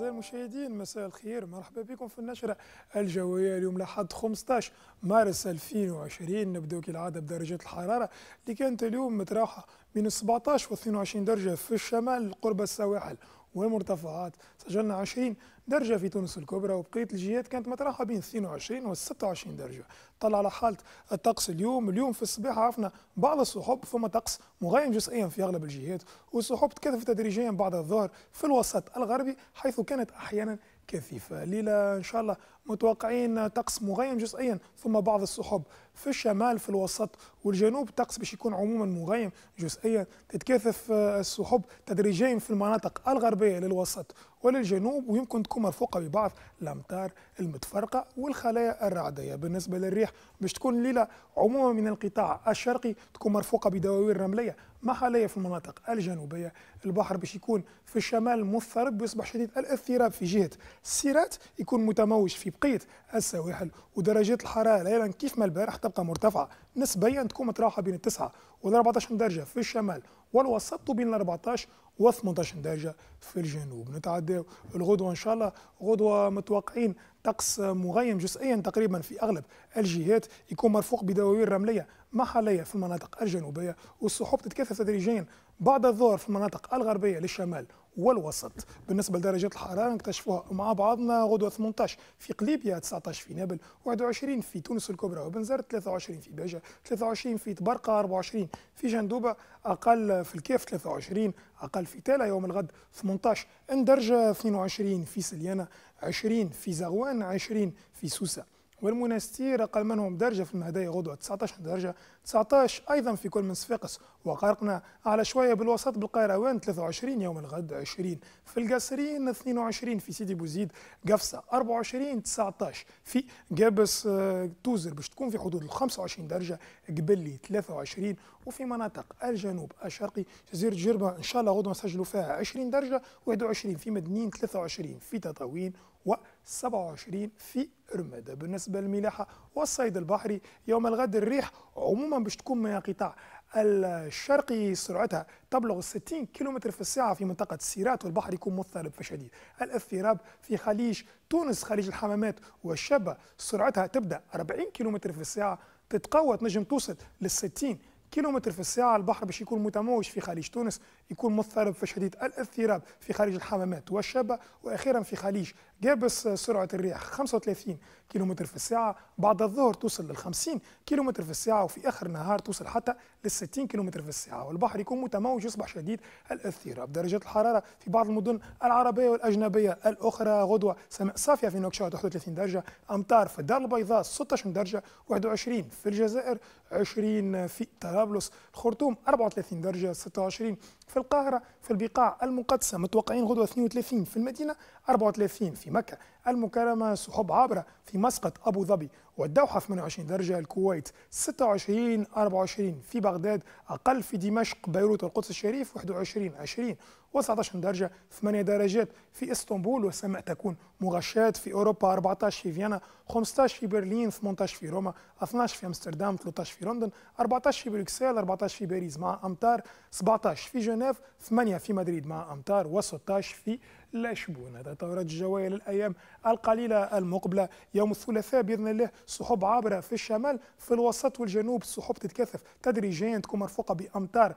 أعزائي المشاهدين مساء الخير مرحبا بكم في النشرة الجوية اليوم لحد 15 مارس 2020 نبدأ كالعادة بدرجة الحرارة اللي كانت اليوم متراوحة من 17 و 22 درجة في الشمال قرب السواحل ومرتفعات سجلنا 20 درجة في تونس الكبرى وبقية الجهات كانت مطرحة بين 22 و 26 درجة طلع على حالة الطقس اليوم اليوم في الصباح عرفنا بعض السحب فما طقس مغيم جزئيا في أغلب الجهات والسحب تكثف تدريجيا بعد الظهر في الوسط الغربي حيث كانت أحيانا كثيفة ليلة إن شاء الله متوقعين طقس مغيم جزئيا ثم بعض السحب في الشمال في الوسط والجنوب طقس باش يكون عموما مغيم جزئيا تتكاثف السحب تدريجيا في المناطق الغربية للوسط وللجنوب ويمكن تكون مرفوقة ببعض الأمطار المتفرقة والخلايا الرعدية بالنسبة للريح باش تكون الليلة عموما من القطاع الشرقي تكون مرفوقة بدواوين رملية محليه في المناطق الجنوبيه البحر باش يكون في الشمال مضطرب ويصبح شديد الاضطراب في جهه السيرات يكون متموج في بقيه السواحل ودرجات الحراره ليلا كيف ما البارح تبقى مرتفعه نسبيا تكون متراوحه بين 9 و 14 درجه في الشمال والوسط بين 14 و 18 درجة في الجنوب نتعدى الغدوة إن شاء الله غدوة متوقعين طقس مغيم جزئيا تقريبا في أغلب الجهات يكون مرفوق بدواوير رملية محلية في المناطق الجنوبية والسحب تتكثف تدريجيا بعد الظهر في المناطق الغربية للشمال والوسط بالنسبة لدرجات الحرارة نكتشفوها مع بعضنا غدوة 18 في قليبيا 19 في نابل 21 في تونس الكبرى وبنزرت 23 في باجة 23 في تبرقة 24 في جندوبة أقل في الكاف 23 أقل في تالا يوم الغد 18 اندرجة 22 في سليانة 20 في زغوان 20 في سوسة والمنستير أقل منهم درجة في المهدية غدوة 19 درجة 19 أيضا في كل من صفاقس وقرقنا على شوية بالوسط بالقيروان 23 يوم الغد 20 في القصرين 22 في سيدي بوزيد قفصة 24 19 في جابس آه، توزر باش تكون في حدود ال 25 درجة قبلي 23 وفي مناطق الجنوب الشرقي جزيرة جربة إن شاء الله غدوة نسجلوا فيها 20 درجة 21 في مدنين 23 في تطاوين و27 في رمادة بالنسبة للملاحة والصيد البحري يوم الغد الريح عموما باش تكون من قطاع الشرقي سرعتها تبلغ 60 كم في الساعة في منطقة السيرات والبحر يكون مضطرب فشديد الاضطراب في خليج تونس خليج الحمامات والشابة سرعتها تبدأ 40 كم في الساعة تتقوى تنجم توصل لل 60 كيلومتر في الساعة البحر باش يكون متموج في خليج تونس يكون مضطرب فشديد الاضطراب في خليج الحمامات والشابة وأخيرا في خليج قابس سرعه الرياح 35 كيلومتر في الساعه بعد الظهر توصل لل 50 كيلومتر في الساعه وفي اخر النهار توصل حتى لل 60 كيلومتر في الساعه والبحر يكون متموج يصبح شديد الاثيره بدرجات الحراره في بعض المدن العربيه والاجنبيه الاخرى غدوه سماء صافيه في نوكشوط 31 درجه امطار في الدار البيضاء 16 درجه 21 في الجزائر 20 في طرابلس الخرطوم 34 درجه 26 في القاهرة في البقاع المقدسة متوقعين غدوة 32 في المدينة 34 في مكة المكرمة سحب عابرة في مسقط أبو ظبي والدوحة 28 درجة الكويت 26 24 في بغداد أقل في دمشق بيروت القدس الشريف 21 20 و19 درجة 8 درجات في اسطنبول والسماء تكون مغشاة في أوروبا 14 في فيينا 15 في برلين 18 في روما 12 في أمستردام 13 في لندن 14 في بروكسل 14 في باريس مع أمطار 17 في جنيف 8 في مدريد مع أمطار و16 في لشبونة تتورج الجوية للأيام القليلة المقبلة يوم الثلاثاء بإذن الله سحب عابرة في الشمال في الوسط والجنوب السحب تتكثف تدريجيا تكون مرفوقة بأمطار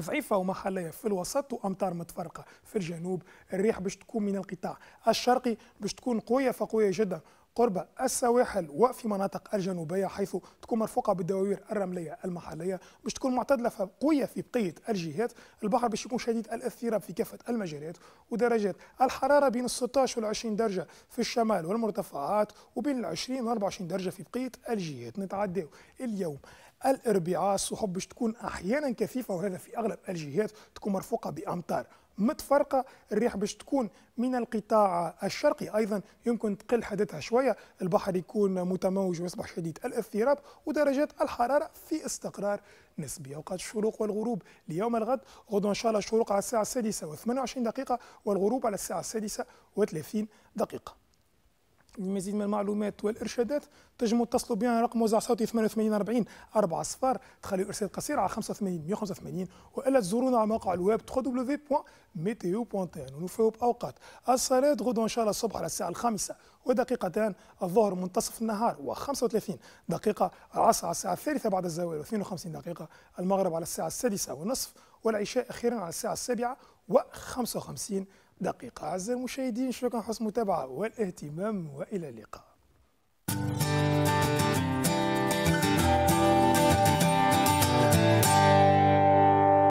ضعيفه ومحليه في الوسط وامطار متفرقه في الجنوب الريح باش تكون من القطاع الشرقي باش تكون قويه فقويه جدا قرب السواحل وفي مناطق الجنوبية حيث تكون مرفوقة بالدواوير الرملية المحلية باش تكون معتدلة فقوية في بقية الجهات البحر باش يكون شديد الاضطراب في كافة المجالات ودرجات الحرارة بين 16 و 20 درجة في الشمال والمرتفعات وبين 20 و 24 درجة في بقية الجهات نتعداو اليوم الاربعاء الاربعاص باش تكون احيانا كثيفه وهذا في اغلب الجهات تكون مرفوقه بامطار متفرقة الريح باش تكون من القطاع الشرقي أيضا يمكن تقل حدتها شوية البحر يكون متموج ويصبح شديد الاضطراب ودرجات الحرارة في استقرار نسبي أوقات الشروق والغروب ليوم الغد غدا إن شاء الله الشروق على الساعة السادسة و28 دقيقة والغروب على الساعة السادسة و30 دقيقة لمزيد من المعلومات والارشادات تجموا اتصلوا بنا رقم وزع صوتي 88 40 4 صفار تخليوا ارسال قصير على 85 185 والا تزورونا على موقع الويب www.meteo.tn ونوفيو باوقات الصلاه غدوا ان شاء الله الصبح على الساعه الخامسه ودقيقتان الظهر منتصف النهار و35 دقيقه العصر على الساعه الثالثه بعد الزوال و52 دقيقه المغرب على الساعه السادسه ونصف والعشاء اخيرا على الساعه السابعه و55 دقيقة أعزائي المشاهدين شكرا حسن المتابعة والاهتمام وإلى اللقاء